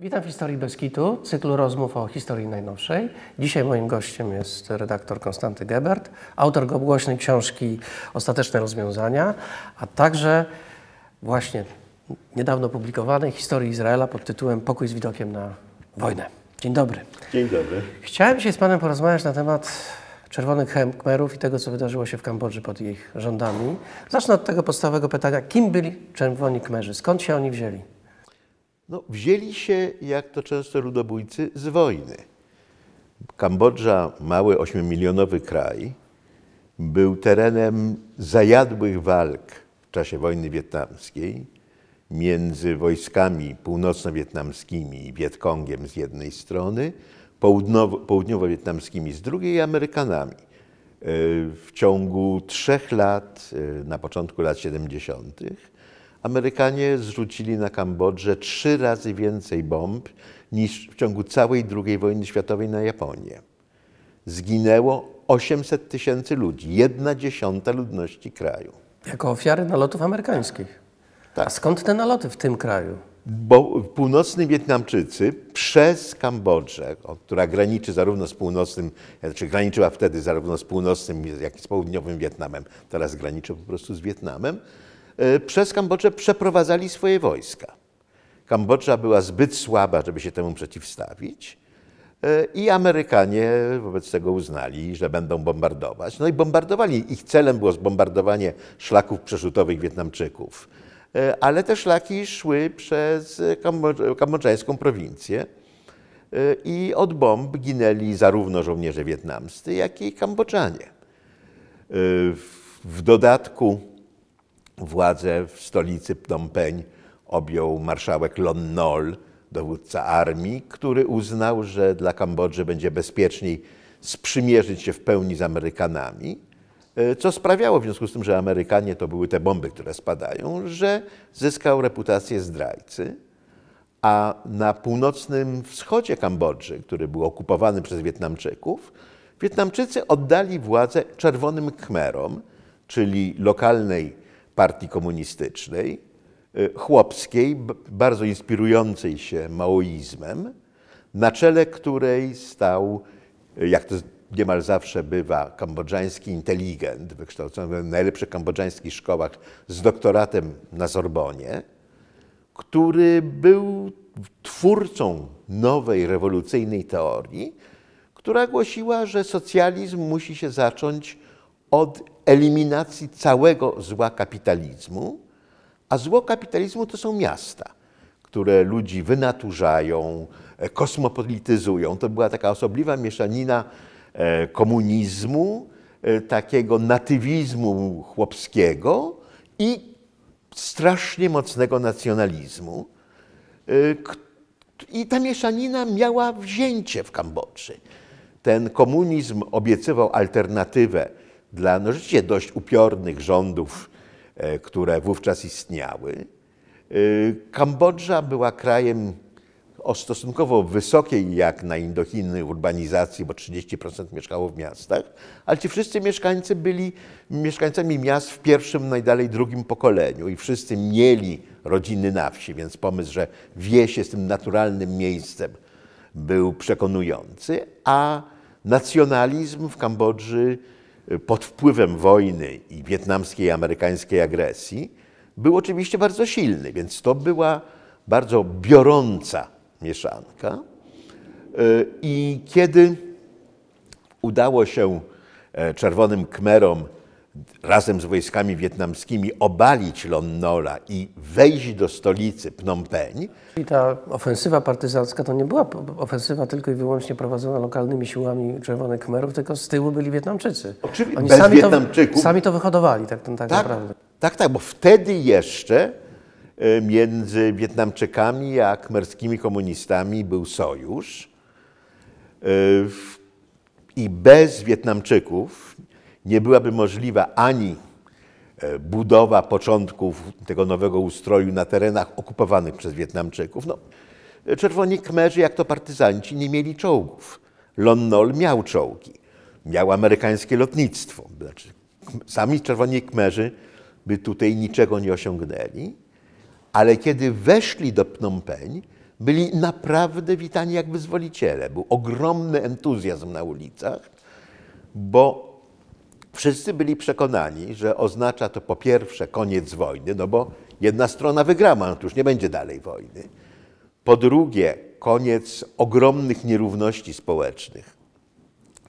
Witam w Historii Beskitu, cyklu rozmów o historii najnowszej. Dzisiaj moim gościem jest redaktor Konstanty Gebert, autor głośnej książki Ostateczne rozwiązania, a także właśnie niedawno publikowanej historii Izraela pod tytułem Pokój z widokiem na wojnę. Dzień dobry. Dzień dobry. Chciałem się z Panem porozmawiać na temat Czerwonych Khmerów i tego, co wydarzyło się w Kambodży pod ich rządami. Zacznę od tego podstawowego pytania, kim byli Czerwoni Khmerzy, skąd się oni wzięli? No, wzięli się, jak to często ludobójcy, z wojny. Kambodża, mały 8-milionowy kraj, był terenem zajadłych walk w czasie wojny wietnamskiej między wojskami północno-wietnamskimi i Wietkongiem z jednej strony, południowo-wietnamskimi z drugiej i Amerykanami. E, w ciągu trzech lat, e, na początku lat 70., Amerykanie zrzucili na Kambodżę trzy razy więcej bomb niż w ciągu całej II wojny światowej na Japonię. Zginęło 800 tysięcy ludzi, jedna dziesiąta ludności kraju. Jako ofiary nalotów amerykańskich. Tak. A skąd te naloty w tym kraju? Bo północni Wietnamczycy przez Kambodżę, która graniczy zarówno z północnym, znaczy graniczyła wtedy zarówno z północnym, jak i z południowym Wietnamem, teraz graniczy po prostu z Wietnamem, Y, przez Kambodżę przeprowadzali swoje wojska. Kambodża była zbyt słaba, żeby się temu przeciwstawić. Y, I Amerykanie wobec tego uznali, że będą bombardować. No i bombardowali. Ich celem było zbombardowanie szlaków przerzutowych Wietnamczyków. Y, ale te szlaki szły przez kambodżańską prowincję i od bomb ginęli zarówno żołnierze wietnamscy, jak i Kambodżanie. W dodatku Władzę w stolicy Phnom Penh objął marszałek Lon Nol, dowódca armii, który uznał, że dla Kambodży będzie bezpieczniej sprzymierzyć się w pełni z Amerykanami, y, co sprawiało w związku z tym, że Amerykanie to były te bomby, które spadają, że zyskał reputację zdrajcy, a na północnym wschodzie Kambodży, który był okupowany przez Wietnamczyków, Wietnamczycy oddali władzę Czerwonym Khmerom, czyli lokalnej partii komunistycznej, y, chłopskiej, bardzo inspirującej się maoizmem, na czele której stał, y, jak to niemal zawsze bywa, kambodżański inteligent, wykształcony w najlepszych kambodżańskich szkołach z doktoratem na Sorbonie, który był twórcą nowej rewolucyjnej teorii, która głosiła, że socjalizm musi się zacząć od eliminacji całego zła kapitalizmu, a zło kapitalizmu to są miasta, które ludzi wynaturzają, e, kosmopolityzują. To była taka osobliwa mieszanina e, komunizmu, e, takiego natywizmu chłopskiego i strasznie mocnego nacjonalizmu. I ta mieszanina miała wzięcie w Kambodży. Ten komunizm obiecywał alternatywę dla no rzeczywiście dość upiornych rządów, e, które wówczas istniały, e, Kambodża była krajem o stosunkowo wysokiej jak na Indochiny urbanizacji, bo 30% mieszkało w miastach, ale ci wszyscy mieszkańcy byli mieszkańcami miast w pierwszym, najdalej drugim pokoleniu i wszyscy mieli rodziny na wsi, więc pomysł, że wieś jest tym naturalnym miejscem był przekonujący, a nacjonalizm w Kambodży Y, pod wpływem wojny i wietnamskiej amerykańskiej agresji, był oczywiście bardzo silny, więc to była bardzo biorąca mieszanka. Y, I kiedy udało się e, Czerwonym Kmerom razem z wojskami wietnamskimi obalić Lonnola i wejść do stolicy Phnom Penh. I ta ofensywa partyzancka to nie była ofensywa tylko i wyłącznie prowadzona lokalnymi siłami Czerwonych Khmerów, tylko z tyłu byli Wietnamczycy. Oczywiście, Oni bez sami Wietnamczyków. To, sami to wyhodowali tak, tak, tak, tak naprawdę. Tak, tak, bo wtedy jeszcze e, między Wietnamczykami a khmerskimi komunistami był sojusz. E, I bez Wietnamczyków nie byłaby możliwa ani e, budowa początków tego nowego ustroju na terenach okupowanych przez Wietnamczyków. No, czerwoni Kmerzy, jak to partyzanci, nie mieli czołgów. Lon Nol miał czołgi, miał amerykańskie lotnictwo. Znaczy, sami czerwoni Kmerzy by tutaj niczego nie osiągnęli, ale kiedy weszli do Phnom Penh, byli naprawdę witani jak wyzwoliciele. Był ogromny entuzjazm na ulicach, bo Wszyscy byli przekonani, że oznacza to po pierwsze koniec wojny, no bo jedna strona wygrała, no to już nie będzie dalej wojny. Po drugie, koniec ogromnych nierówności społecznych,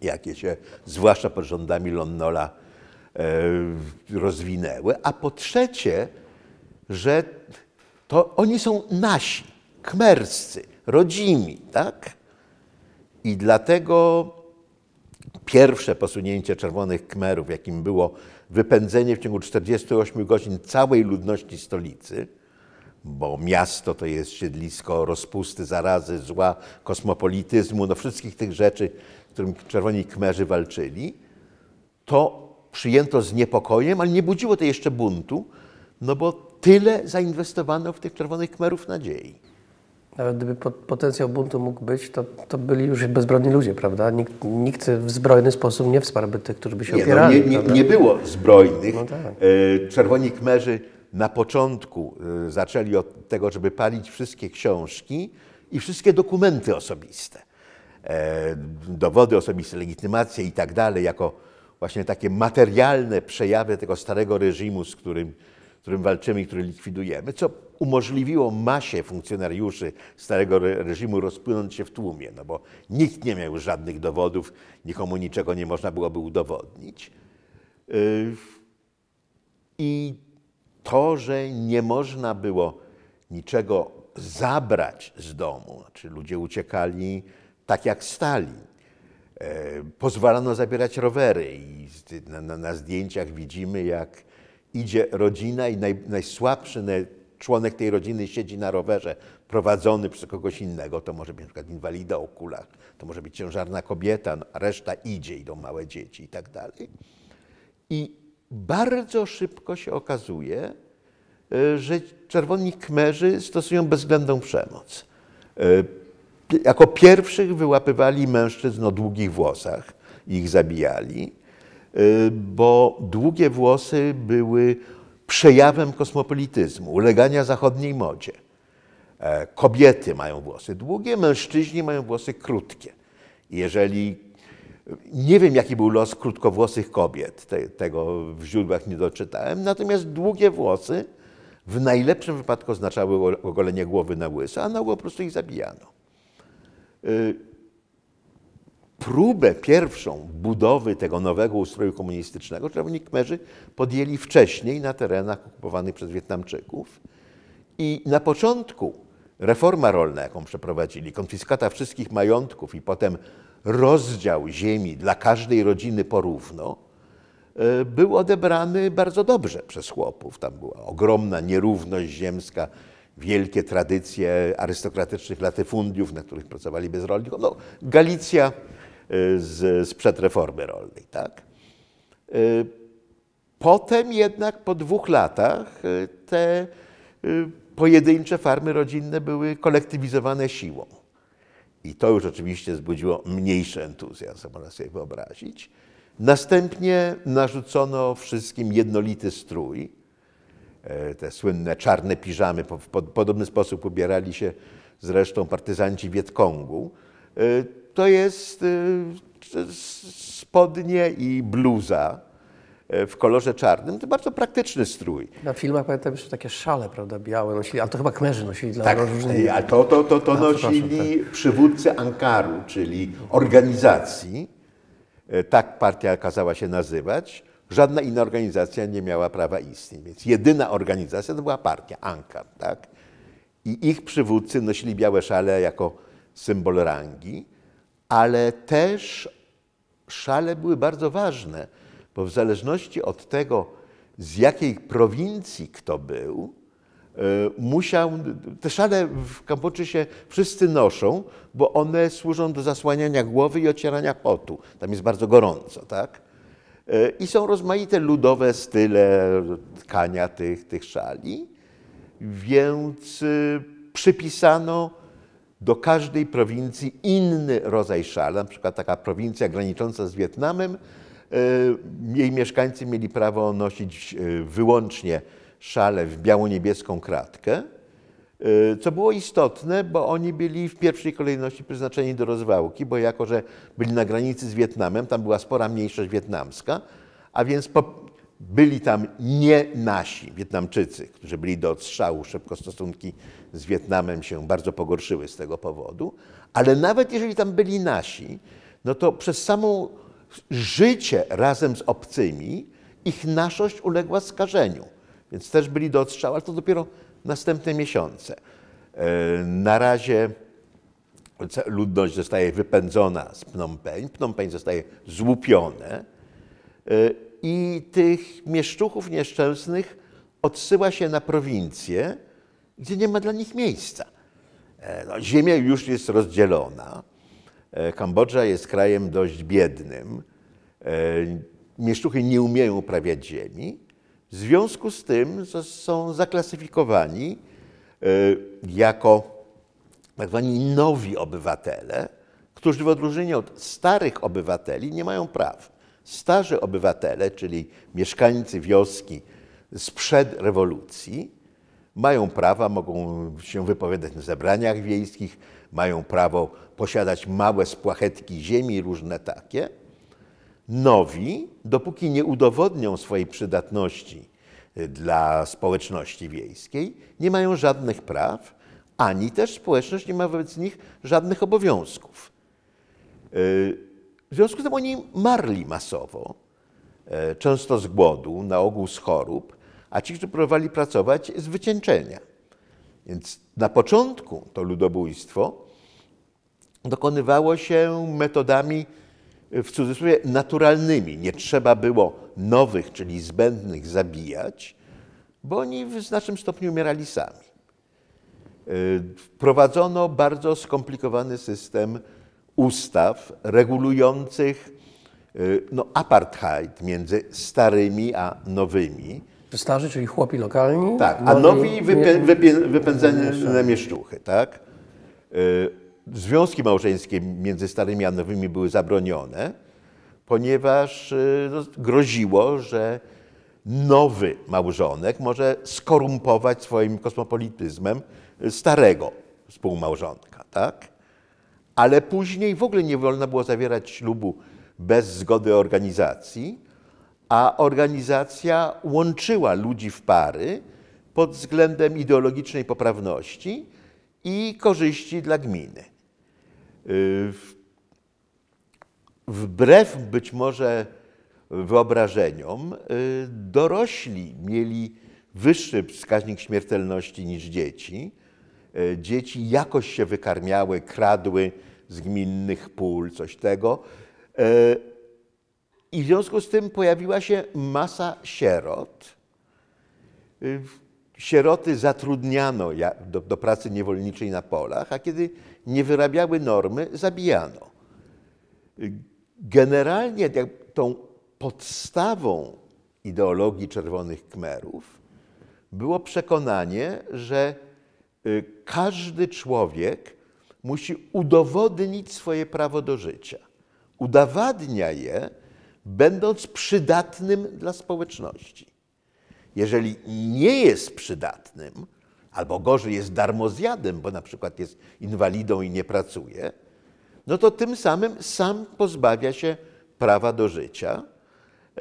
jakie się zwłaszcza pod rządami Lonnola e, rozwinęły. A po trzecie, że to oni są nasi, kmerscy, rodzimi, tak? I dlatego pierwsze posunięcie Czerwonych kmerów, jakim było wypędzenie w ciągu 48 godzin całej ludności stolicy, bo miasto to jest siedlisko rozpusty, zarazy, zła, kosmopolityzmu, no wszystkich tych rzeczy, z którymi Czerwoni kmerzy walczyli, to przyjęto z niepokojem, ale nie budziło to jeszcze buntu, no bo tyle zainwestowano w tych Czerwonych kmerów nadziei. Nawet gdyby potencjał buntu mógł być, to, to byli już bezbronni ludzie, prawda? Nikt, nikt w zbrojny sposób nie wsparłby tych, którzy by się nie, opierali. No, nie, nie, nie, było zbrojnych. No tak. E, czerwoni Kmerzy na początku e, zaczęli od tego, żeby palić wszystkie książki i wszystkie dokumenty osobiste. E, dowody osobiste, legitymacje i tak dalej, jako właśnie takie materialne przejawy tego starego reżimu, z którym, z którym walczymy i który likwidujemy, co umożliwiło masie funkcjonariuszy starego reżimu rozpłynąć się w tłumie, no bo nikt nie miał żadnych dowodów, nikomu niczego nie można byłoby udowodnić. Yy, I to, że nie można było niczego zabrać z domu, czy znaczy ludzie uciekali tak jak stali. Yy, pozwalano zabierać rowery i na, na, na zdjęciach widzimy, jak idzie rodzina i naj, najsłabszy, członek tej rodziny siedzi na rowerze prowadzony przez kogoś innego, to może być np. inwalida o kulach, to może być ciężarna kobieta, no, a reszta idzie, idą małe dzieci i tak dalej. I bardzo szybko się okazuje, e, że czerwoni kmerzy stosują bezwzględną przemoc. E, jako pierwszych wyłapywali mężczyzn o długich włosach i ich zabijali, e, bo długie włosy były przejawem kosmopolityzmu, ulegania zachodniej modzie. E, kobiety mają włosy długie, mężczyźni mają włosy krótkie. Jeżeli nie wiem, jaki był los krótkowłosych kobiet, te, tego w źródłach nie doczytałem, natomiast długie włosy w najlepszym wypadku oznaczały ogolenie głowy na łyso, a na ogół po prostu ich zabijano. E, próbę pierwszą budowy tego nowego ustroju komunistycznego Kmerzy, podjęli wcześniej na terenach okupowanych przez Wietnamczyków. I na początku reforma rolna, jaką przeprowadzili, konfiskata wszystkich majątków i potem rozdział ziemi dla każdej rodziny porówno, e, był odebrany bardzo dobrze przez chłopów. Tam była ogromna nierówność ziemska, wielkie tradycje arystokratycznych latyfundiów, na których pracowali bezrolników. No, Galicja z, sprzed reformy rolnej. Tak? Y, potem jednak po dwóch latach y, te y, pojedyncze farmy rodzinne były kolektywizowane siłą. I to już oczywiście zbudziło mniejszy entuzjazm, można sobie wyobrazić. Następnie narzucono wszystkim jednolity strój. Te słynne czarne piżamy, w podobny sposób ubierali się zresztą partyzanci Wietkongu to jest y, spodnie i bluza e, w kolorze czarnym. To bardzo praktyczny strój. Na filmach pamiętam że takie szale, prawda, białe nosili, ale to chyba kmerzy nosili dla tak, różnych... Tak, to, to, to, to A, nosili tak. przywódcy Ankaru, czyli organizacji, e, tak partia kazała się nazywać, żadna inna organizacja nie miała prawa istnieć. Więc jedyna organizacja to była partia Ankar, tak? I ich przywódcy nosili białe szale jako symbol rangi ale też szale były bardzo ważne, bo w zależności od tego, z jakiej prowincji kto był, e, musiał, te szale w Kambodży się wszyscy noszą, bo one służą do zasłaniania głowy i ocierania potu. Tam jest bardzo gorąco, tak? E, I są rozmaite ludowe style tkania tych, tych szali, więc e, przypisano do każdej prowincji inny rodzaj szal, na przykład taka prowincja granicząca z Wietnamem, e, jej mieszkańcy mieli prawo nosić e, wyłącznie szale w biało-niebieską kratkę, e, co było istotne, bo oni byli w pierwszej kolejności przeznaczeni do rozwałki, bo jako, że byli na granicy z Wietnamem, tam była spora mniejszość wietnamska, a więc byli tam nie nasi Wietnamczycy, którzy byli do odstrzału. Szybko stosunki z Wietnamem się bardzo pogorszyły z tego powodu, ale nawet jeżeli tam byli nasi, no to przez samo życie razem z obcymi ich naszość uległa skażeniu. Więc też byli do odstrzału, ale to dopiero następne miesiące. E, na razie ludność zostaje wypędzona z Phnom Penh, Phnom Penh zostaje złupione e, i tych mieszczuchów nieszczęsnych odsyła się na prowincję, gdzie nie ma dla nich miejsca. E, no, ziemia już jest rozdzielona. E, Kambodża jest krajem dość biednym. E, mieszczuchy nie umieją uprawiać ziemi. W związku z tym są zaklasyfikowani jako tak zwani nowi obywatele, którzy w odróżnieniu od starych obywateli nie mają praw. Starzy obywatele, czyli mieszkańcy wioski sprzed rewolucji, mają prawa, mogą się wypowiadać na zebraniach wiejskich, mają prawo posiadać małe spłachetki ziemi, różne takie. Nowi, dopóki nie udowodnią swojej przydatności y, dla społeczności wiejskiej, nie mają żadnych praw, ani też społeczność nie ma wobec nich żadnych obowiązków. Y, w związku z tym oni marli masowo, e, często z głodu, na ogół z chorób, a ci, którzy próbowali pracować, z wycieńczenia. Więc na początku to ludobójstwo dokonywało się metodami e, w cudzysłowie naturalnymi. Nie trzeba było nowych, czyli zbędnych zabijać, bo oni w znacznym stopniu umierali sami. E, wprowadzono bardzo skomplikowany system ustaw regulujących y, no, apartheid między starymi a nowymi. Starzy, czyli chłopi lokalni. Tak, a nowi wypę, wypę, mieszczuchy, tak? Y, związki małżeńskie między starymi a nowymi były zabronione, ponieważ y, no, groziło, że nowy małżonek może skorumpować swoim kosmopolityzmem starego współmałżonka, tak? ale później w ogóle nie wolno było zawierać ślubu bez zgody organizacji, a organizacja łączyła ludzi w pary pod względem ideologicznej poprawności i korzyści dla gminy. Wbrew być może wyobrażeniom, dorośli mieli wyższy wskaźnik śmiertelności niż dzieci E, dzieci jakoś się wykarmiały, kradły z gminnych pól, coś tego. E, I w związku z tym pojawiła się masa sierot. E, sieroty zatrudniano do, do pracy niewolniczej na polach, a kiedy nie wyrabiały normy, zabijano. Generalnie tą podstawą ideologii Czerwonych Kmerów było przekonanie, że Y, każdy człowiek musi udowodnić swoje prawo do życia. Udowadnia je, będąc przydatnym dla społeczności. Jeżeli nie jest przydatnym, albo gorzej jest darmozjadem, bo na przykład jest inwalidą i nie pracuje, no to tym samym sam pozbawia się prawa do życia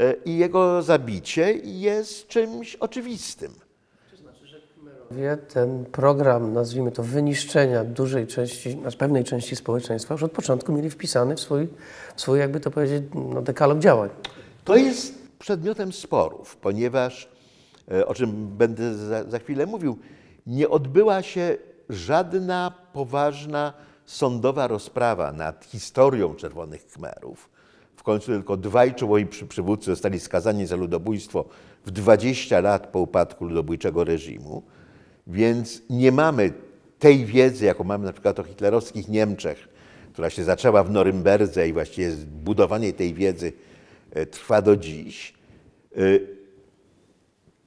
y, i jego zabicie jest czymś oczywistym ten program, nazwijmy to, wyniszczenia dużej części, aż znaczy pewnej części społeczeństwa już od początku mieli wpisany w swój, w swój jakby to powiedzieć, no, dekalog działań. To jest przedmiotem sporów, ponieważ, e, o czym będę za, za chwilę mówił, nie odbyła się żadna poważna sądowa rozprawa nad historią Czerwonych kmerów. W końcu tylko dwaj czołowi przywódcy zostali skazani za ludobójstwo w 20 lat po upadku ludobójczego reżimu. Więc nie mamy tej wiedzy, jaką mamy na przykład o hitlerowskich Niemczech, która się zaczęła w Norymberdze i właściwie budowanie tej wiedzy e, trwa do dziś. E,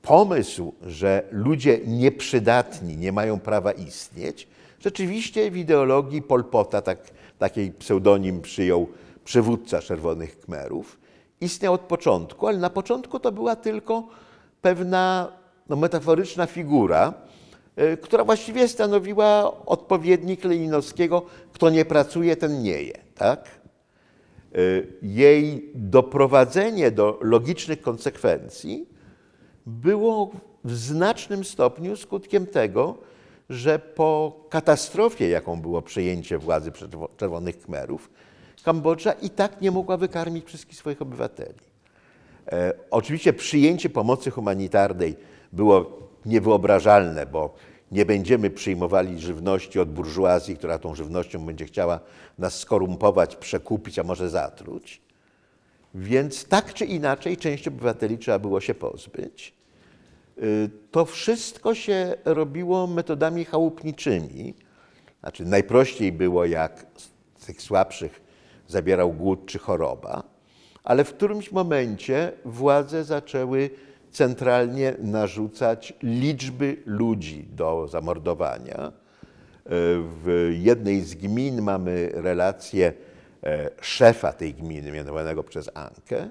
pomysł, że ludzie nieprzydatni nie mają prawa istnieć, rzeczywiście w ideologii Polpota, tak, taki pseudonim przyjął przywódca Czerwonych Kmerów, istniał od początku, ale na początku to była tylko pewna no, metaforyczna figura, E, która właściwie stanowiła odpowiednik Leninowskiego, kto nie pracuje, ten nie je. Tak? E, jej doprowadzenie do logicznych konsekwencji było w znacznym stopniu skutkiem tego, że po katastrofie, jaką było przejęcie władzy Czerwonych kmerów, Kambodża i tak nie mogła wykarmić wszystkich swoich obywateli. E, oczywiście przyjęcie pomocy humanitarnej było niewyobrażalne, bo nie będziemy przyjmowali żywności od burżuazji, która tą żywnością będzie chciała nas skorumpować, przekupić, a może zatruć. Więc tak czy inaczej część obywateli trzeba było się pozbyć. Y, to wszystko się robiło metodami chałupniczymi. Znaczy, najprościej było, jak z tych słabszych zabierał głód czy choroba, ale w którymś momencie władze zaczęły centralnie narzucać liczby ludzi do zamordowania. E, w jednej z gmin mamy relację e, szefa tej gminy, mianowanego przez Ankę, e,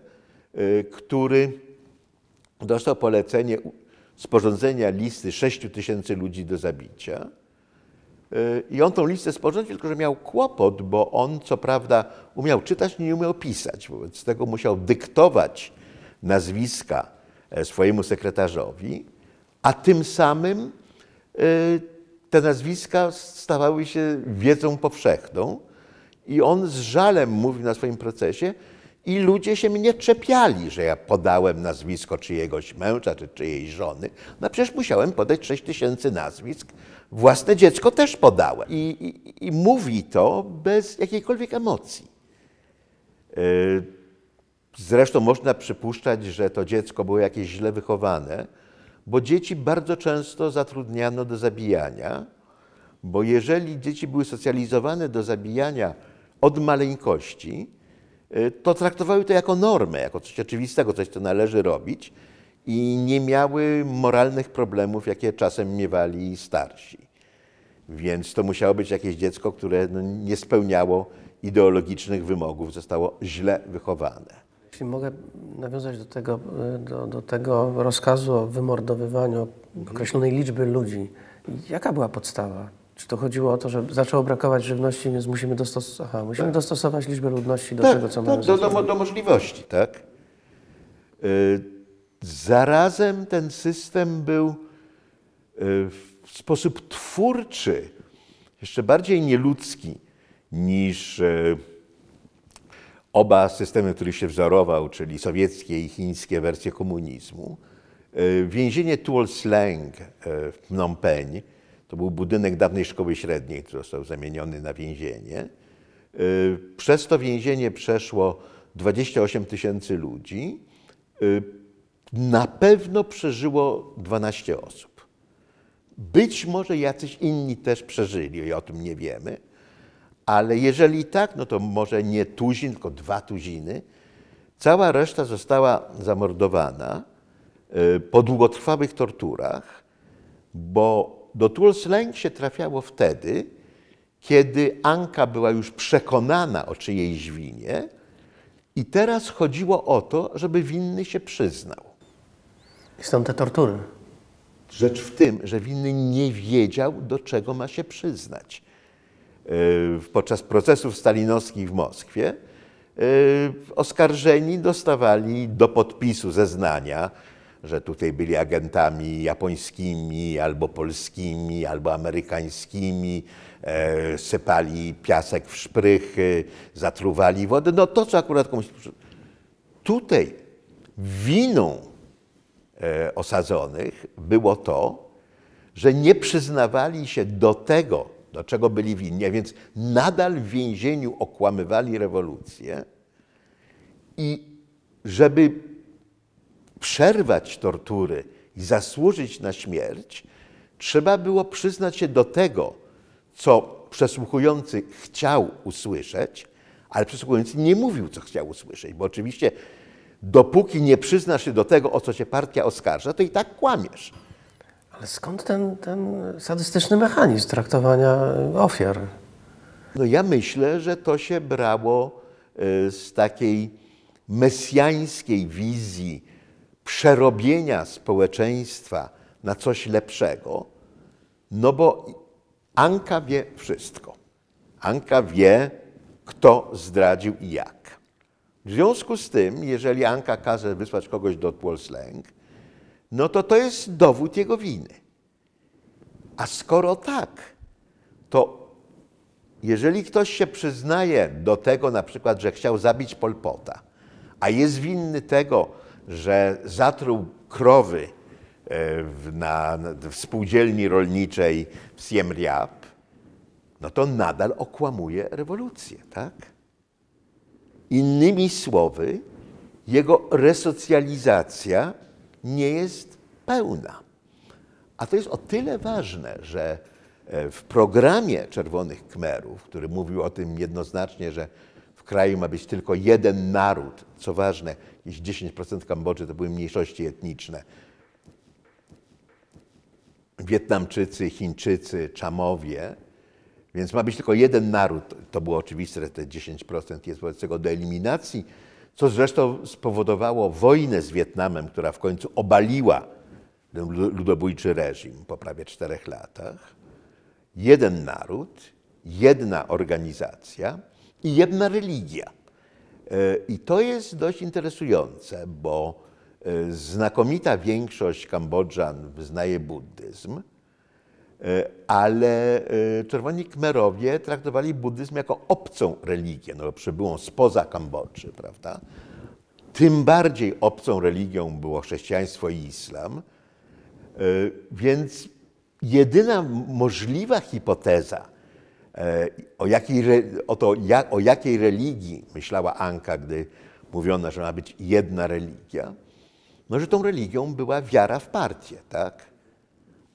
który dostał polecenie sporządzenia listy 6 tysięcy ludzi do zabicia. I on tą listę sporządził, tylko że miał kłopot, bo on co prawda umiał czytać, nie umiał pisać. Wobec tego musiał dyktować nazwiska E, swojemu sekretarzowi, a tym samym e, te nazwiska stawały się wiedzą powszechną i on z żalem mówił na swoim procesie i ludzie się mnie czepiali, że ja podałem nazwisko czyjegoś męża czy czyjejś żony. No przecież musiałem podać 6 tysięcy nazwisk, własne dziecko też podałem. I, i, I, mówi to bez jakiejkolwiek emocji. Yy, Zresztą można przypuszczać, że to dziecko było jakieś źle wychowane, bo dzieci bardzo często zatrudniano do zabijania, bo jeżeli dzieci były socjalizowane do zabijania od maleńkości, y, to traktowały to jako normę, jako coś oczywistego, coś, co należy robić i nie miały moralnych problemów, jakie czasem miewali starsi. Więc to musiało być jakieś dziecko, które no, nie spełniało ideologicznych wymogów, zostało źle wychowane. Jeśli mogę nawiązać do tego, e, do, do tego rozkazu o wymordowywaniu mhm. określonej liczby ludzi, jaka była podstawa? Czy to chodziło o to, że zaczęło brakować żywności, więc musimy, dostos Aha, musimy tak. dostosować liczbę ludności do tak, tego, co tak, mamy do, do, do możliwości, tak? Yy, zarazem ten system był yy, w sposób twórczy, jeszcze bardziej nieludzki niż. Yy, Oba systemy, który się wzorował, czyli sowieckie i chińskie wersje komunizmu. E, więzienie Tuol Sleng e, w Phnom Penh, to był budynek dawnej szkoły średniej, który został zamieniony na więzienie. E, przez to więzienie przeszło 28 tysięcy ludzi. Na pewno przeżyło 12 osób. Być może jacyś inni też przeżyli, o tym nie wiemy, ale jeżeli tak, no to może nie tuzin, tylko dwa tuziny. Cała reszta została zamordowana e, po długotrwałych torturach, bo do Tulsleng się trafiało wtedy, kiedy Anka była już przekonana o czyjejś winie i teraz chodziło o to, żeby winny się przyznał. I stąd te tortury. Rzecz w tym, że winny nie wiedział, do czego ma się przyznać. Y, podczas procesów stalinowskich w Moskwie, y, oskarżeni dostawali do podpisu zeznania, że tutaj byli agentami japońskimi, albo polskimi, albo amerykańskimi, e, sypali piasek w szprychy, zatruwali wodę. No to, co akurat komuś... Tutaj winą e, osadzonych było to, że nie przyznawali się do tego, no, czego byli winni. A więc nadal w więzieniu okłamywali rewolucję i żeby przerwać tortury i zasłużyć na śmierć, trzeba było przyznać się do tego, co przesłuchujący chciał usłyszeć, ale przesłuchujący nie mówił, co chciał usłyszeć, bo oczywiście dopóki nie przyznasz się do tego, o co cię partia oskarża, to i tak kłamiesz. Ale skąd ten, ten sadystyczny mechanizm traktowania e, ofiar? No ja myślę, że to się brało e, z takiej mesjańskiej wizji przerobienia społeczeństwa na coś lepszego, no bo Anka wie wszystko. Anka wie, kto zdradził i jak. W związku z tym, jeżeli Anka każe wysłać kogoś do Płolslęg, no to to jest dowód jego winy. A skoro tak, to jeżeli ktoś się przyznaje do tego na przykład, że chciał zabić Polpota, a jest winny tego, że zatruł krowy e, na, w spółdzielni rolniczej w Siem Reap, no to nadal okłamuje rewolucję, tak? Innymi słowy, jego resocjalizacja nie jest pełna. A to jest o tyle ważne, że e, w programie Czerwonych Kmerów, który mówił o tym jednoznacznie, że w kraju ma być tylko jeden naród, co ważne, jeśli 10% Kambodży to były mniejszości etniczne. Wietnamczycy, Chińczycy, Czamowie, więc ma być tylko jeden naród. To było oczywiste, że te 10% jest wobec tego do eliminacji co zresztą spowodowało wojnę z Wietnamem, która w końcu obaliła ten ludobójczy reżim po prawie czterech latach. Jeden naród, jedna organizacja i jedna religia. E, I to jest dość interesujące, bo e, znakomita większość Kambodżan wyznaje buddyzm, E, ale e, czerwoni kmerowie traktowali buddyzm jako obcą religię, no bo przybyłą spoza Kambodży, prawda? Tym bardziej obcą religią było chrześcijaństwo i islam, e, więc jedyna możliwa hipoteza, o, jakiej, o, to, jak, o jakiej religii myślała Anka, gdy mówiono, że ma być jedna religia, no że tą religią była wiara w partię, tak?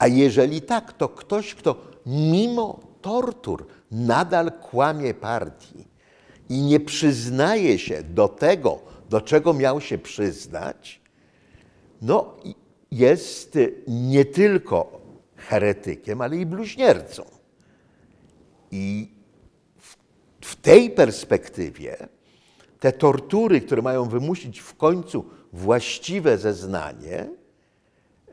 A jeżeli tak, to ktoś, kto mimo tortur nadal kłamie partii i nie przyznaje się do tego, do czego miał się przyznać, no jest nie tylko heretykiem, ale i bluźniercą. I w, w tej perspektywie te tortury, które mają wymusić w końcu właściwe zeznanie,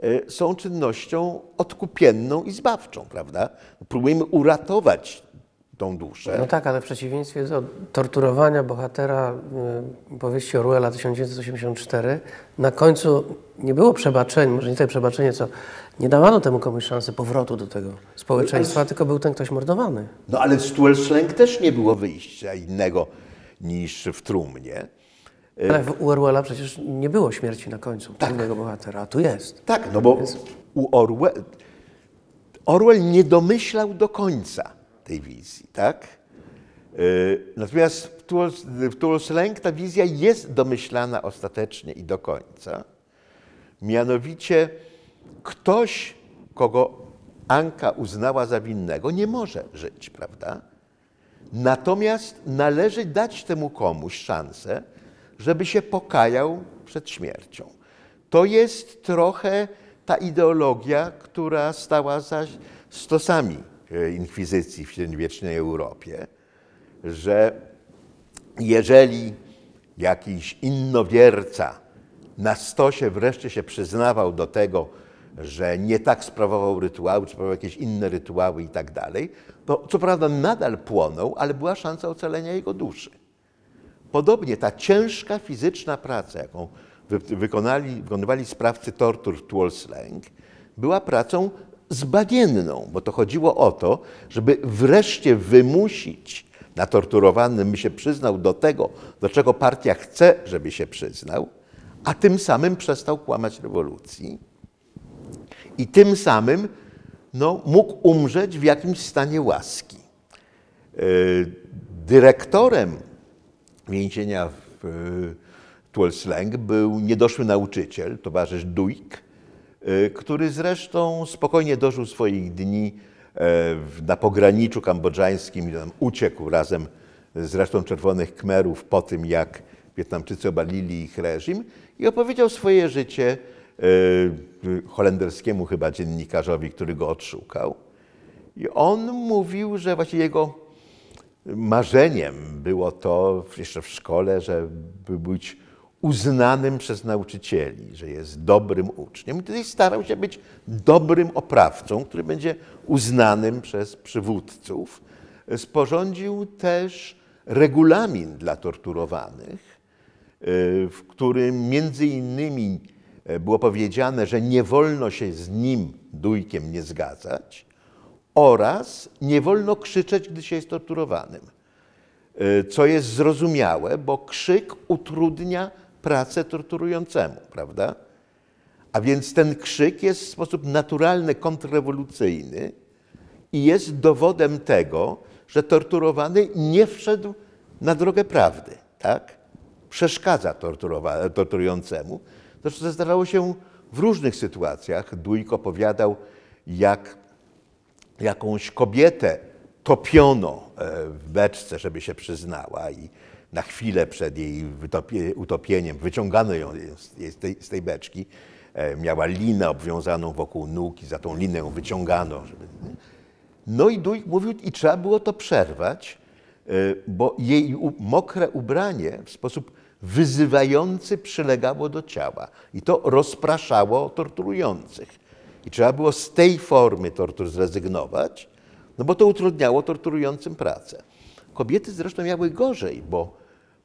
Y, są czynnością odkupienną i zbawczą, prawda? Próbujemy uratować tą duszę. No tak, ale w przeciwieństwie do torturowania bohatera y, powieści Orwella 1984, na końcu nie było przebaczenia, może nie tyle przebaczenie, co nie dawano temu komuś szansy powrotu do tego społeczeństwa, tylko był ten ktoś mordowany. No ale w Tuelslang też nie było wyjścia innego niż w trumnie. Ale u Orwella przecież nie było śmierci na końcu tak. bohatera, a tu jest. Tak, no bo u Orwell, Orwell nie domyślał do końca tej wizji, tak? Y, natomiast w Toulouse, Lang ta wizja jest domyślana ostatecznie i do końca. Mianowicie ktoś, kogo Anka uznała za winnego, nie może żyć, prawda? Natomiast należy dać temu komuś szansę, żeby się pokajał przed śmiercią. To jest trochę ta ideologia, która stała za stosami e, inkwizycji w średniowiecznej Europie, że jeżeli jakiś innowierca na stosie wreszcie się przyznawał do tego, że nie tak sprawował rytuały, czy sprawował jakieś inne rytuały i tak dalej, to co prawda nadal płonął, ale była szansa ocalenia jego duszy. Podobnie ta ciężka fizyczna praca, jaką wykonali, wykonywali sprawcy tortur w Tuol's była pracą zbawienną, bo to chodziło o to, żeby wreszcie wymusić torturowanym, by się przyznał do tego, do czego partia chce, żeby się przyznał, a tym samym przestał kłamać rewolucji i tym samym no, mógł umrzeć w jakimś stanie łaski. Yy, dyrektorem więzienia w y, Tuolsleng był niedoszły nauczyciel, towarzysz Duik, y, który zresztą spokojnie dożył swoich dni e, na pograniczu kambodżańskim, uciekł razem z resztą Czerwonych Kmerów po tym, jak Wietnamczycy obalili ich reżim i opowiedział swoje życie e, holenderskiemu chyba dziennikarzowi, który go odszukał. I on mówił, że właśnie jego marzeniem było to jeszcze w szkole, żeby być uznanym przez nauczycieli, że jest dobrym uczniem. I tutaj starał się być dobrym oprawcą, który będzie uznanym przez przywódców. Sporządził też regulamin dla torturowanych, e, w którym między innymi było powiedziane, że nie wolno się z nim, Dujkiem, nie zgadzać, oraz nie wolno krzyczeć, gdy się jest torturowanym, e, co jest zrozumiałe, bo krzyk utrudnia pracę torturującemu, prawda? A więc ten krzyk jest w sposób naturalny, kontrrewolucyjny i jest dowodem tego, że torturowany nie wszedł na drogę prawdy, tak? Przeszkadza torturującemu. Zresztą to zdarzało się w różnych sytuacjach. Dujk opowiadał, jak jakąś kobietę topiono e, w beczce, żeby się przyznała i na chwilę przed jej utopieniem wyciągano ją z tej, z tej beczki. E, miała linę obwiązaną wokół nóg i za tą linę ją wyciągano. Żeby... No i Duik mówił, i trzeba było to przerwać, e, bo jej mokre ubranie w sposób wyzywający przylegało do ciała i to rozpraszało torturujących. I trzeba było z tej formy tortur zrezygnować, no bo to utrudniało torturującym pracę. Kobiety zresztą miały gorzej, bo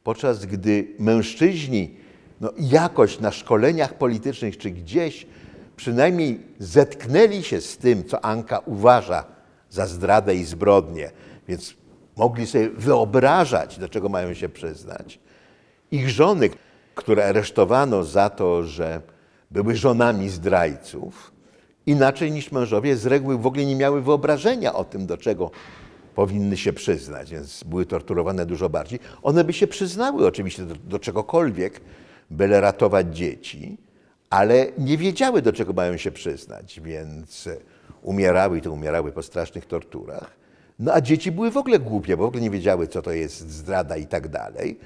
podczas gdy mężczyźni no, jakoś na szkoleniach politycznych czy gdzieś przynajmniej zetknęli się z tym, co Anka uważa za zdradę i zbrodnię, więc mogli sobie wyobrażać, do czego mają się przyznać. Ich żony, które aresztowano za to, że były żonami zdrajców, inaczej niż mężowie z reguły w ogóle nie miały wyobrażenia o tym, do czego powinny się przyznać, więc były torturowane dużo bardziej. One by się przyznały oczywiście do, do czegokolwiek, byle ratować dzieci, ale nie wiedziały, do czego mają się przyznać, więc umierały i to umierały po strasznych torturach. No a dzieci były w ogóle głupie, bo w ogóle nie wiedziały, co to jest zdrada i tak dalej.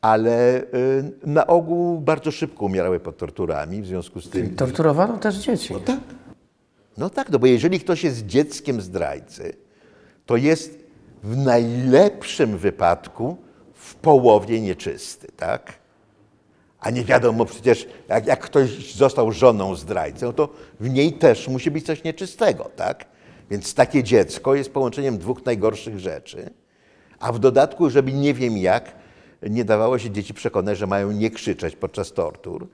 Ale y, na ogół bardzo szybko umierały pod torturami, w związku z tym... Torturowano też dzieci. No tak. No tak, no bo jeżeli ktoś jest dzieckiem zdrajcy, to jest w najlepszym wypadku w połowie nieczysty, tak? A nie wiadomo przecież, jak, jak ktoś został żoną zdrajcą, no to w niej też musi być coś nieczystego, tak? Więc takie dziecko jest połączeniem dwóch najgorszych rzeczy, a w dodatku, żeby nie wiem jak, nie dawało się dzieci przekonać, że mają nie krzyczeć podczas tortur,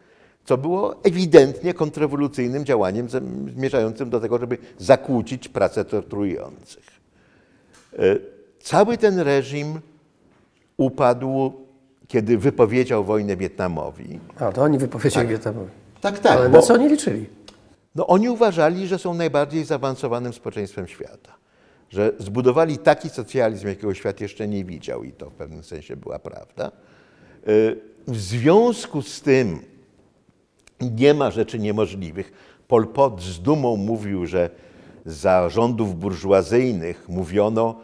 co było ewidentnie kontrrewolucyjnym działaniem zmierzającym do tego, żeby zakłócić pracę torturujących. E, cały ten reżim upadł, kiedy wypowiedział wojnę Wietnamowi. A, to oni wypowiedzieli tak. Wietnamowi. Tak, tak. Ale bo, na co oni liczyli? No oni uważali, że są najbardziej zaawansowanym społeczeństwem świata. Że zbudowali taki socjalizm, jakiego świat jeszcze nie widział i to w pewnym sensie była prawda. E, w związku z tym nie ma rzeczy niemożliwych. Pol Pot z dumą mówił, że za rządów burżuazyjnych mówiono,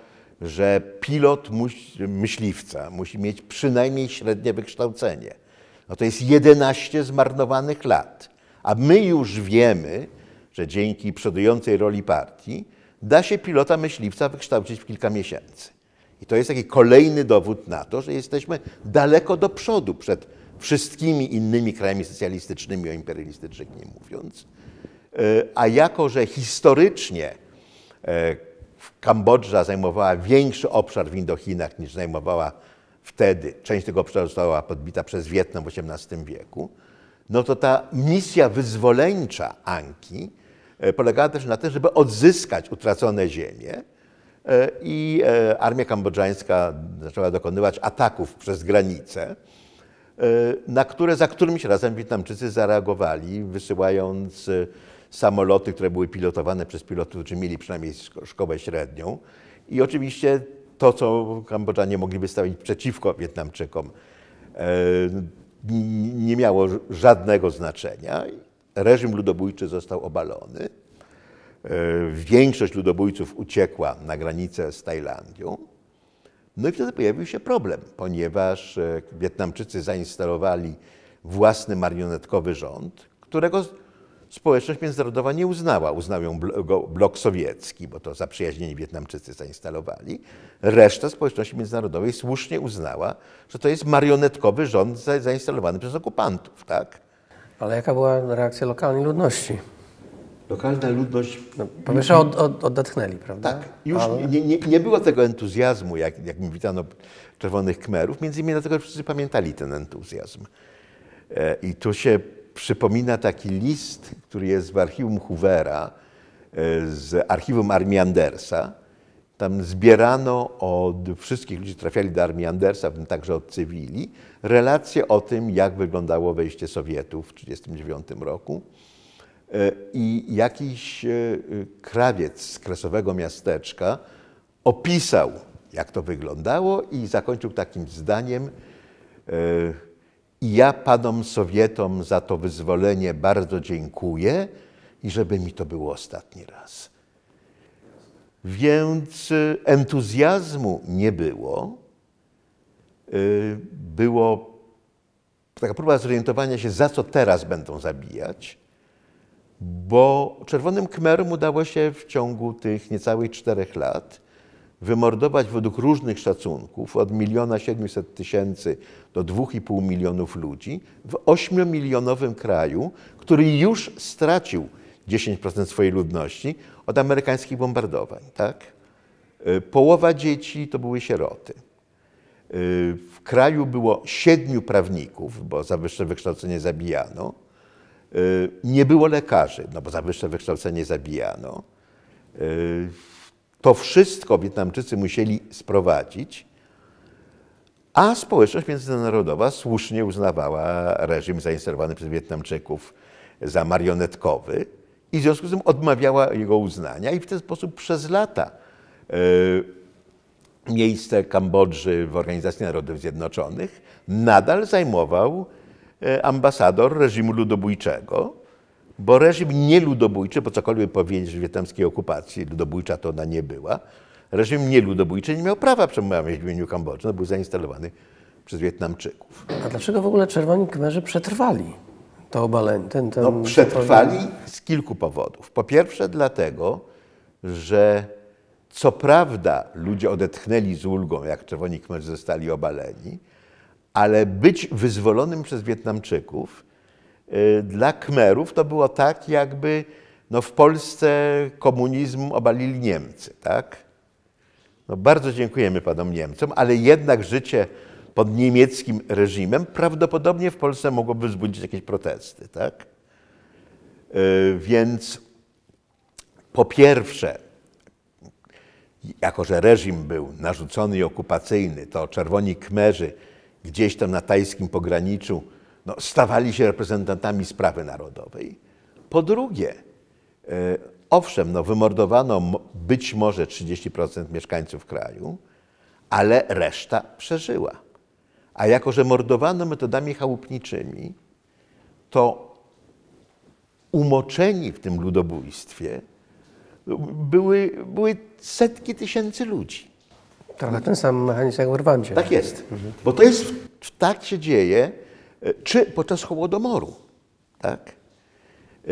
że pilot musi, myśliwca musi mieć przynajmniej średnie wykształcenie. No to jest 11 zmarnowanych lat. A my już wiemy, że dzięki przodującej roli partii da się pilota myśliwca wykształcić w kilka miesięcy. I to jest taki kolejny dowód na to, że jesteśmy daleko do przodu przed wszystkimi innymi krajami socjalistycznymi o imperialistycznych nie mówiąc. E, a jako, że historycznie e, Kambodża zajmowała większy obszar w Indochinach niż zajmowała wtedy, część tego obszaru została podbita przez Wietnam w XVIII wieku, no to ta misja wyzwoleńcza Anki e, polegała też na tym, żeby odzyskać utracone ziemie i armia kambodżańska zaczęła dokonywać ataków przez granice Y, na które za którymś razem Wietnamczycy zareagowali, wysyłając y, samoloty, które były pilotowane przez pilotów, czy mieli przynajmniej szkołę średnią. I oczywiście to, co Kambodżanie mogli wystawić przeciwko Wietnamczykom, y, nie miało żadnego znaczenia. Reżim ludobójczy został obalony. Większość ludobójców uciekła na granicę z Tajlandią. No i wtedy pojawił się problem, ponieważ e, Wietnamczycy zainstalowali własny marionetkowy rząd, którego społeczność międzynarodowa nie uznała. Uznał ją blok sowiecki, bo to zaprzyjaźnieni Wietnamczycy zainstalowali. Reszta społeczności międzynarodowej słusznie uznała, że to jest marionetkowy rząd zainstalowany przez okupantów. Tak? Ale jaka była reakcja lokalnej ludności? lokalna ludność... No, od, od, prawda? Tak. Już Ale... nie, nie, nie, było tego entuzjazmu, jak, jak mi witano Czerwonych kmerów. między innymi dlatego, że wszyscy pamiętali ten entuzjazm. E, I tu się przypomina taki list, który jest w archiwum Hoovera, e, z archiwum armii Andersa. Tam zbierano od wszystkich ludzi, trafiali do armii Andersa, w tym także od cywili, relacje o tym, jak wyglądało wejście Sowietów w 1939 roku. E, I jakiś e, krawiec z kresowego miasteczka opisał, jak to wyglądało, i zakończył takim zdaniem. I e, ja panom Sowietom za to wyzwolenie bardzo dziękuję i żeby mi to było ostatni raz. Więc entuzjazmu nie było. Było taka próba zorientowania się, za co teraz będą zabijać bo Czerwonym Kmerom udało się w ciągu tych niecałych czterech lat wymordować według różnych szacunków od miliona 700 tysięcy do 2,5 milionów ludzi w 8-milionowym kraju, który już stracił 10% swojej ludności od amerykańskich bombardowań. Tak? E, połowa dzieci to były sieroty. E, w kraju było siedmiu prawników, bo za wyższe wykształcenie zabijano. Y, nie było lekarzy, no bo za wyższe wykształcenie zabijano. Y, to wszystko Wietnamczycy musieli sprowadzić, a społeczność międzynarodowa słusznie uznawała reżim zainstalowany przez Wietnamczyków za marionetkowy i w związku z tym odmawiała jego uznania i w ten sposób przez lata y, miejsce Kambodży w Organizacji Narodów Zjednoczonych nadal zajmował E, ambasador reżimu ludobójczego, bo reżim nieludobójczy, bo cokolwiek powiedzieć w wietnamskiej okupacji, ludobójcza to ona nie była, reżim nieludobójczy nie miał prawa przemawiać w imieniu Kambodży, no był zainstalowany przez Wietnamczyków. A dlaczego w ogóle Czerwoni Kmerzy przetrwali to obalenie? Ten, ten, no, przetrwali z kilku powodów. Po pierwsze dlatego, że co prawda ludzie odetchnęli z ulgą, jak Czerwoni Kmerzy zostali obaleni, ale być wyzwolonym przez Wietnamczyków y, dla kmerów to było tak, jakby no w Polsce komunizm obalili Niemcy, tak? No bardzo dziękujemy panom Niemcom, ale jednak życie pod niemieckim reżimem prawdopodobnie w Polsce mogłoby wzbudzić jakieś protesty, tak? Y, więc po pierwsze, jako że reżim był narzucony i okupacyjny, to czerwoni kmerzy gdzieś tam na tajskim pograniczu no, stawali się reprezentantami sprawy narodowej. Po drugie, e, owszem, no, wymordowano być może 30% mieszkańców kraju, ale reszta przeżyła. A jako, że mordowano metodami chałupniczymi, to umoczeni w tym ludobójstwie no, były, były setki tysięcy ludzi. Trochę tak. ten sam mechanizm jak w Rwandzie. Tak jest, mhm. bo to jest, tak się dzieje, e, czy podczas Hołodomoru, tak? E,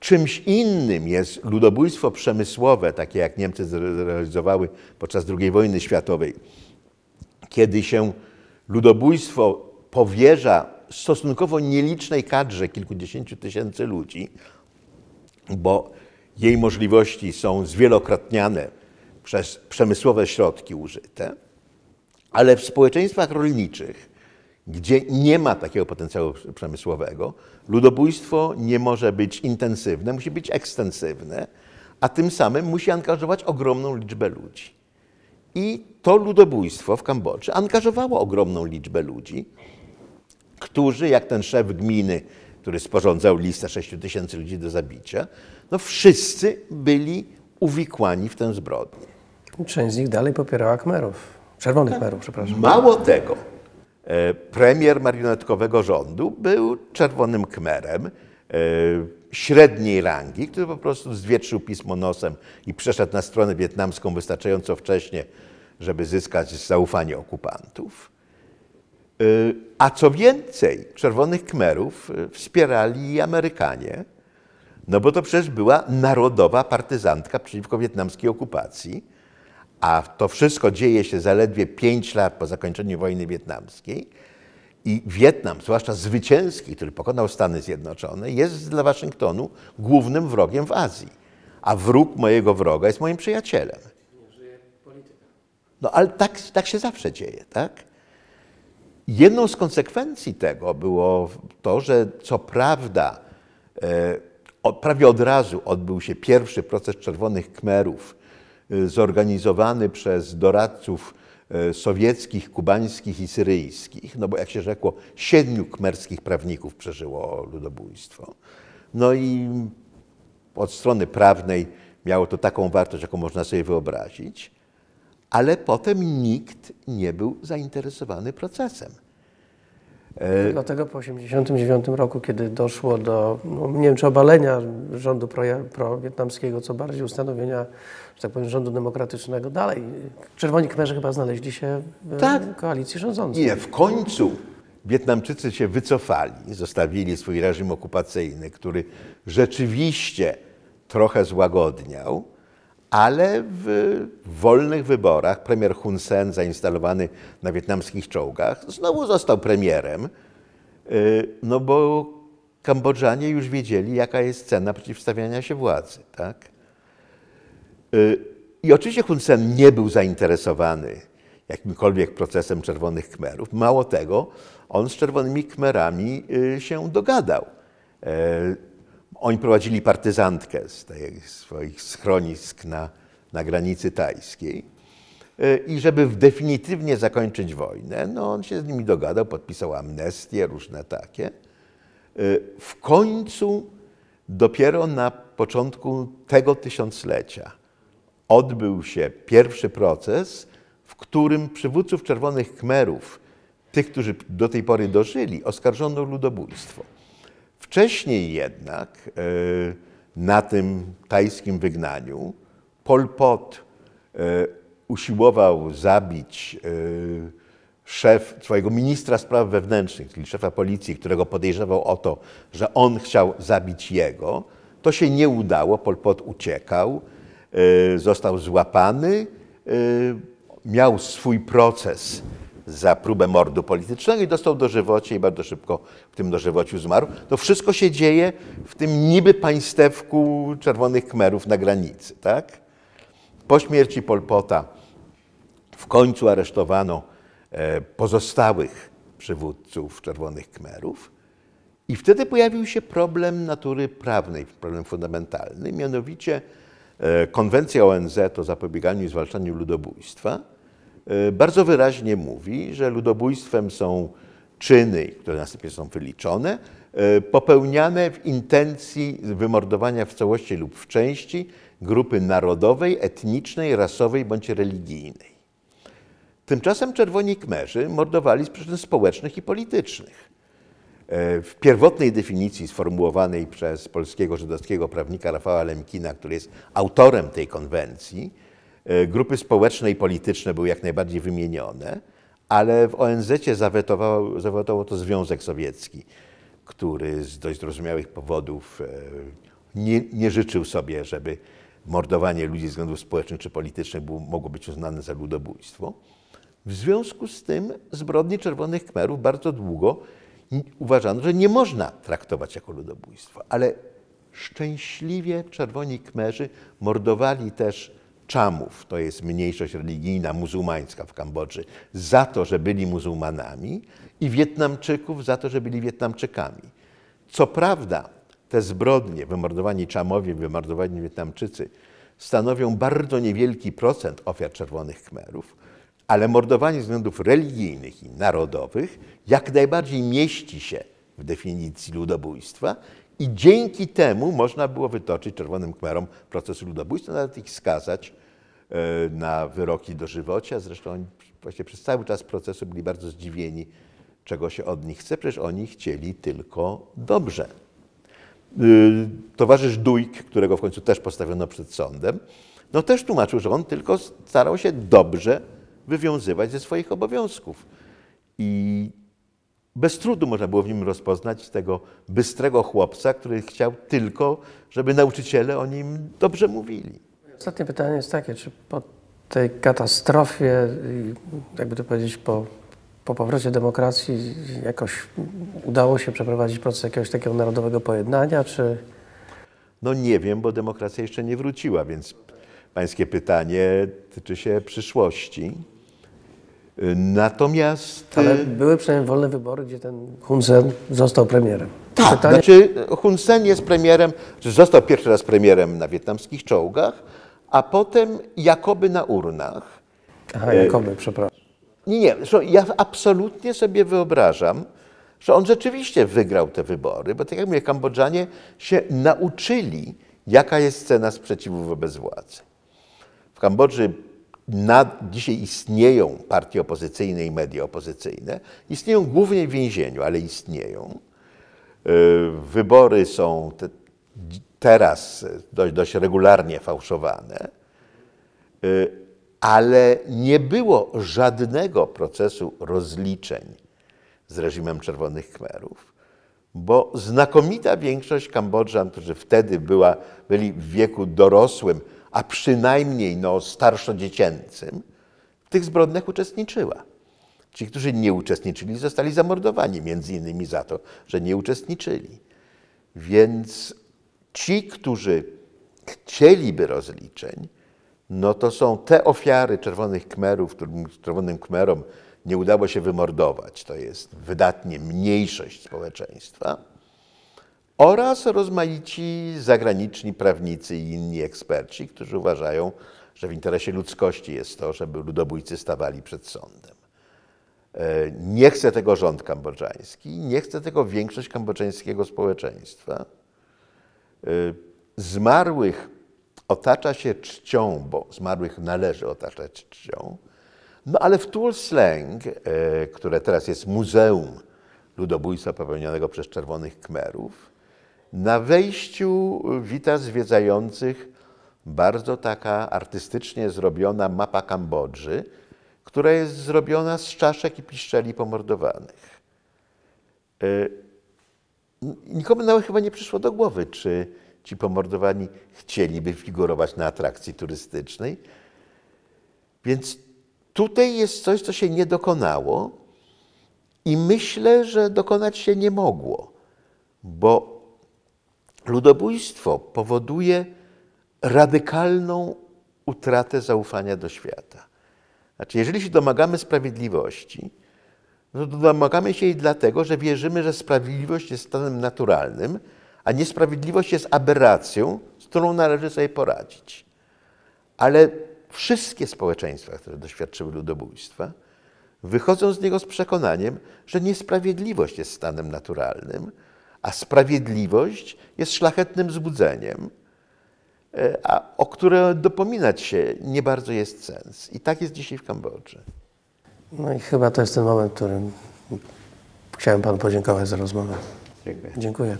czymś innym jest ludobójstwo przemysłowe, takie jak Niemcy zrealizowały podczas II wojny światowej, kiedy się ludobójstwo powierza stosunkowo nielicznej kadrze kilkudziesięciu tysięcy ludzi, bo jej możliwości są zwielokrotniane przez przemysłowe środki użyte, ale w społeczeństwach rolniczych, gdzie nie ma takiego potencjału przemysłowego, ludobójstwo nie może być intensywne, musi być ekstensywne, a tym samym musi angażować ogromną liczbę ludzi. I to ludobójstwo w Kambodży angażowało ogromną liczbę ludzi, którzy, jak ten szef gminy, który sporządzał listę 6 tysięcy ludzi do zabicia, no wszyscy byli uwikłani w tę zbrodnię. Część z nich dalej popierała Kmerów, czerwonych Kmerów, tak. przepraszam. Mało tego, e, premier marionetkowego rządu był czerwonym Kmerem, e, średniej rangi, który po prostu zwietrzył pismo nosem i przeszedł na stronę wietnamską wystarczająco wcześnie, żeby zyskać zaufanie okupantów. E, a co więcej, Czerwonych Kmerów wspierali Amerykanie, no bo to przecież była narodowa partyzantka przeciwko wietnamskiej okupacji a to wszystko dzieje się zaledwie 5 lat po zakończeniu wojny wietnamskiej, i Wietnam, zwłaszcza zwycięski, który pokonał Stany Zjednoczone, jest dla Waszyngtonu głównym wrogiem w Azji. A wróg mojego wroga jest moim przyjacielem. No ale tak, tak się zawsze dzieje, tak? Jedną z konsekwencji tego było to, że co prawda e, prawie od razu odbył się pierwszy proces Czerwonych Kmerów Y, zorganizowany przez doradców y, sowieckich, kubańskich i syryjskich, no bo jak się rzekło, siedmiu kmerskich prawników przeżyło ludobójstwo. No i od strony prawnej miało to taką wartość, jaką można sobie wyobrazić, ale potem nikt nie był zainteresowany procesem. E, Dlatego po 1989 roku, kiedy doszło do, no, nie wiem czy obalenia rządu prowietnamskiego, co bardziej ustanowienia, że tak powiem, rządu demokratycznego, dalej Czerwoni kmerzy chyba znaleźli się w e, tak. koalicji rządzącej. Nie, w końcu Wietnamczycy się wycofali, zostawili swój reżim okupacyjny, który rzeczywiście trochę złagodniał ale w wolnych wyborach premier Hun Sen, zainstalowany na wietnamskich czołgach, znowu został premierem, y, no bo Kambodżanie już wiedzieli, jaka jest cena przeciwstawiania się władzy. Tak? Y, I oczywiście Hun Sen nie był zainteresowany jakimkolwiek procesem Czerwonych Kmerów. Mało tego, on z Czerwonymi Kmerami y, się dogadał e, oni prowadzili partyzantkę z tych swoich schronisk na, na granicy tajskiej. E, I żeby definitywnie zakończyć wojnę, no on się z nimi dogadał, podpisał amnestie, różne takie. E, w końcu, dopiero na początku tego tysiąclecia, odbył się pierwszy proces, w którym przywódców Czerwonych Kmerów, tych, którzy do tej pory dożyli, oskarżono o ludobójstwo. Wcześniej jednak e, na tym tajskim wygnaniu Pol Pot e, usiłował zabić e, szef, swojego ministra spraw wewnętrznych, czyli szefa policji, którego podejrzewał o to, że on chciał zabić jego. To się nie udało, Pol Pot uciekał, został złapany, miał swój proces za próbę mordu politycznego i dostał dożywocie i bardzo szybko w tym dożywociu zmarł. To wszystko się dzieje w tym niby państewku czerwonych kmerów na granicy. Tak? Po śmierci Polpota w końcu aresztowano e, pozostałych przywódców czerwonych kmerów i wtedy pojawił się problem natury prawnej, problem fundamentalny, mianowicie e, konwencja ONZ o zapobieganiu i zwalczaniu ludobójstwa – Y, bardzo wyraźnie mówi, że ludobójstwem są czyny, które następnie są wyliczone, y, popełniane w intencji wymordowania w całości lub w części grupy narodowej, etnicznej, rasowej bądź religijnej. Tymczasem czerwoni kmerzy mordowali z przyczyn społecznych i politycznych. Y, w pierwotnej definicji sformułowanej przez polskiego żydowskiego prawnika Rafała Lemkina, który jest autorem tej konwencji, E, grupy społeczne i polityczne były jak najbardziej wymienione, ale w ONZ zawetował, zawetował to Związek Sowiecki, który z dość zrozumiałych powodów e, nie, nie życzył sobie, żeby mordowanie ludzi ze względów społecznych czy politycznych było, mogło być uznane za ludobójstwo. W związku z tym zbrodni Czerwonych Kmerów bardzo długo uważano, że nie można traktować jako ludobójstwo, ale szczęśliwie Czerwoni Kmerzy mordowali też Czamów, to jest mniejszość religijna muzułmańska w Kambodży, za to, że byli muzułmanami i Wietnamczyków za to, że byli Wietnamczykami. Co prawda te zbrodnie, wymordowani Czamowie, wymordowani Wietnamczycy, stanowią bardzo niewielki procent ofiar Czerwonych Khmerów, ale mordowanie względów religijnych i narodowych jak najbardziej mieści się w definicji ludobójstwa i dzięki temu można było wytoczyć Czerwonym kmerom proces ludobójstwa, nawet ich skazać e, na wyroki dożywocia. Zresztą oni właśnie przez cały czas procesu byli bardzo zdziwieni, czego się od nich chce. Przecież oni chcieli tylko dobrze. E, towarzysz Dujk, którego w końcu też postawiono przed sądem, no też tłumaczył, że on tylko starał się dobrze wywiązywać ze swoich obowiązków. I bez trudu można było w nim rozpoznać tego bystrego chłopca, który chciał tylko, żeby nauczyciele o nim dobrze mówili. Ostatnie pytanie jest takie, czy po tej katastrofie, jakby to powiedzieć, po, po powrocie demokracji jakoś udało się przeprowadzić proces jakiegoś takiego narodowego pojednania, czy... No nie wiem, bo demokracja jeszcze nie wróciła, więc pańskie pytanie tyczy się przyszłości. Natomiast... Ale y, były przynajmniej wolne wybory, gdzie ten Hun Sen został premierem. Tak, Pytanie... znaczy Hun Sen jest premierem, został pierwszy raz premierem na wietnamskich czołgach, a potem jakoby na urnach. Aha, y, jakoby, e... przepraszam. Nie, nie, ja absolutnie sobie wyobrażam, że on rzeczywiście wygrał te wybory, bo tak jak mówię, Kambodżanie się nauczyli, jaka jest cena sprzeciwu wobec władzy. W Kambodży na, dzisiaj istnieją partie opozycyjne i media opozycyjne. Istnieją głównie w więzieniu, ale istnieją. Y, wybory są te, teraz dość, dość regularnie fałszowane, y, ale nie było żadnego procesu rozliczeń z reżimem Czerwonych Kmerów, bo znakomita większość Kambodżan, którzy wtedy była, byli w wieku dorosłym, a przynajmniej no, starszodziecięcym, w tych zbrodniach uczestniczyła. Ci, którzy nie uczestniczyli, zostali zamordowani, między innymi za to, że nie uczestniczyli. Więc ci, którzy chcieliby rozliczeń, no to są te ofiary Czerwonych Kmerów, którym Czerwonym Kmerom nie udało się wymordować, to jest wydatnie mniejszość społeczeństwa, oraz rozmaici zagraniczni prawnicy i inni eksperci, którzy uważają, że w interesie ludzkości jest to, żeby ludobójcy stawali przed sądem. E, nie chce tego rząd kambodżański, nie chce tego większość kambodżańskiego społeczeństwa. E, zmarłych otacza się czcią, bo zmarłych należy otaczać czcią, no ale w Tuol Sleng, e, które teraz jest muzeum ludobójstwa popełnionego przez Czerwonych Kmerów, na wejściu wita zwiedzających bardzo taka artystycznie zrobiona mapa Kambodży, która jest zrobiona z czaszek i piszczeli pomordowanych. Y, nikomu nawet chyba nie przyszło do głowy, czy ci pomordowani chcieliby figurować na atrakcji turystycznej. Więc tutaj jest coś, co się nie dokonało i myślę, że dokonać się nie mogło, bo Ludobójstwo powoduje radykalną utratę zaufania do świata. Znaczy, jeżeli się domagamy sprawiedliwości, no to domagamy się jej dlatego, że wierzymy, że sprawiedliwość jest stanem naturalnym, a niesprawiedliwość jest aberracją, z którą należy sobie poradzić. Ale wszystkie społeczeństwa, które doświadczyły ludobójstwa, wychodzą z niego z przekonaniem, że niesprawiedliwość jest stanem naturalnym, a sprawiedliwość jest szlachetnym zbudzeniem, e, a o które dopominać się nie bardzo jest sens. I tak jest dzisiaj w Kambodży. No i chyba to jest ten moment, w którym chciałem Panu podziękować za rozmowę. Dziękuję. Dziękuję.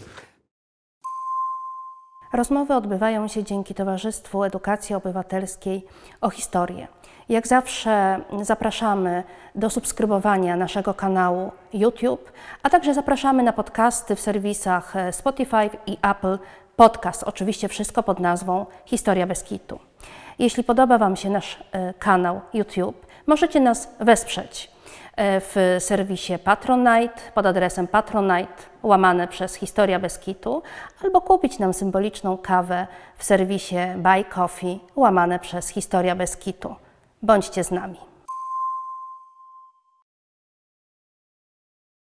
Rozmowy odbywają się dzięki Towarzystwu Edukacji Obywatelskiej o Historię. Jak zawsze zapraszamy do subskrybowania naszego kanału YouTube, a także zapraszamy na podcasty w serwisach e, Spotify i Apple Podcast. Oczywiście wszystko pod nazwą Historia bez Jeśli podoba Wam się nasz e, kanał YouTube, możecie nas wesprzeć e, w serwisie Patronite pod adresem patronite łamane przez Historia bez albo kupić nam symboliczną kawę w serwisie Buy Coffee łamane przez Historia bez Bądźcie z nami.